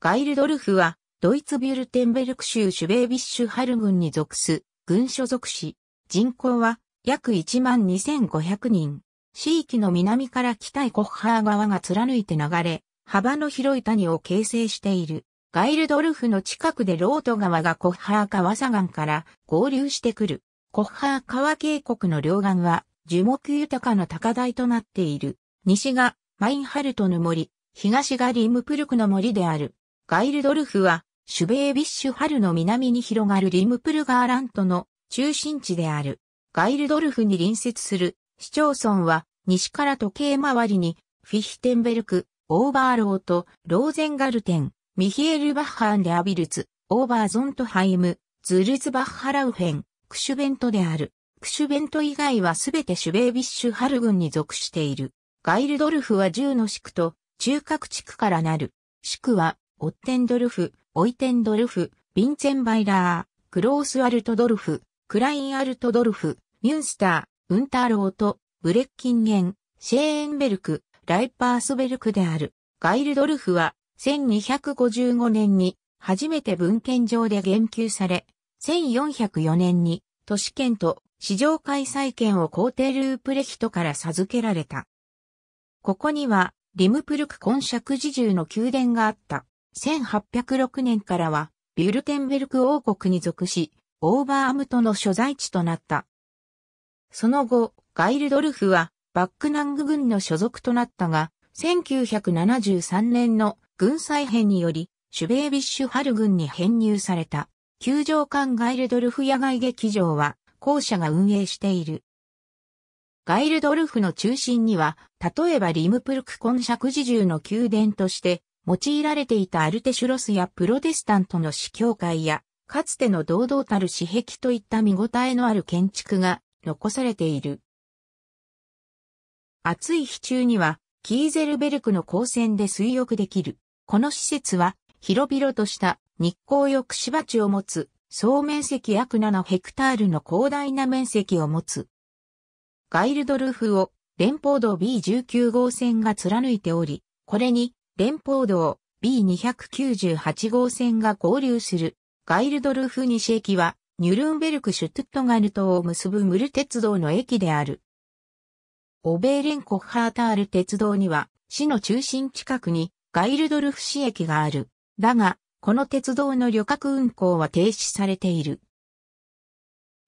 ガイルドルフは、ドイツビュルテンベルク州シュベービッシュハル軍に属す、軍所属し、人口は約12,500人。地域の南から北へコッハー川が貫いて流れ、幅の広い谷を形成している。ガイルドルフの近くでロート川がコッハー川左岸から合流してくる。コッハー川渓谷の両岸は樹木豊かな高台となっている。西がマインハルトの森、東がリムプルクの森である。ガイルドルフは、シュベービッシュ春の南に広がるリムプルガーラントの中心地である。ガイルドルフに隣接する市町村は、西から時計回りに、フィヒテンベルク、オーバーロート、ローゼンガルテン、ミヒエルバッハンでアビルツ、オーバーゾントハイム、ズルズバッハラウフェン、クシュベントである。クシュベント以外はすべてシュベービッシュハル郡に属している。ガイルドルフは10の地区と中核地区からなる。地区はオッテンドルフ、オイテンドルフ、ヴィンツェンバイラー、クロースアルトドルフ、クラインアルトドルフ、ミュンスター、ウンターロート、ブレッキンゲン、シェーンベルク、ライパースベルクである。ガイルドルフは、1255年に、初めて文献上で言及され、1404年に、都市圏と市場開催権を皇帝ループレヒトから授けられた。ここには、リムプルク根爵自重の宮殿があった。1806年からは、ビュルテンベルク王国に属し、オーバーアムトの所在地となった。その後、ガイルドルフは、バックナング軍の所属となったが、1973年の軍再編により、シュベービッシュハル軍に編入された、球場間ガイルドルフ野外劇場は、校舎が運営している。ガイルドルフの中心には、例えばリムプルク根石ジ銃の宮殿として、用いられていたアルテシュロスやプロテスタントの司教会や、かつての堂々たる私壁といった見応えのある建築が残されている。暑い日中には、キーゼルベルクの光線で水浴できる。この施設は、広々とした日光浴芝地を持つ、総面積約7ヘクタールの広大な面積を持つ。ガイルドルフを連邦道 B19 号線が貫いており、これに連邦道 B298 号線が合流するガイルドルフ西駅はニュルンベルク・シュトゥットガルトを結ぶムル鉄道の駅である。オベーレンコハータール鉄道には市の中心近くにガイルドルフ市駅がある。だが、この鉄道の旅客運行は停止されている。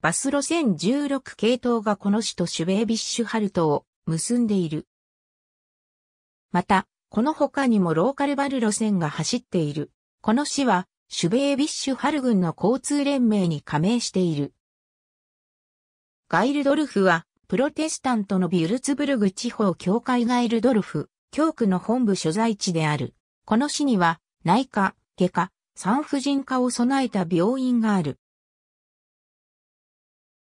バス路線16系統がこの市とシュベービッシュハルトを結んでいる。また、この他にもローカルバル路線が走っている。この市は、シュベービッシュハル軍の交通連盟に加盟している。ガイルドルフは、プロテスタントのビュルツブルグ地方教会ガイルドルフ、教区の本部所在地である。この市には、内科、外科、産婦人科を備えた病院がある。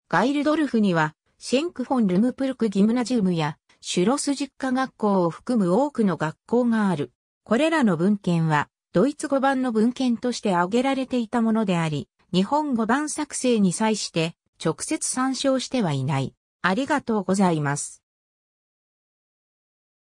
ガイルドルフには、シェンクホンルムプルクギムナジウムや、シュロス実家学校を含む多くの学校がある。これらの文献は、ドイツ語版の文献として挙げられていたものであり、日本語版作成に際して、直接参照してはいない。ありがとうございます。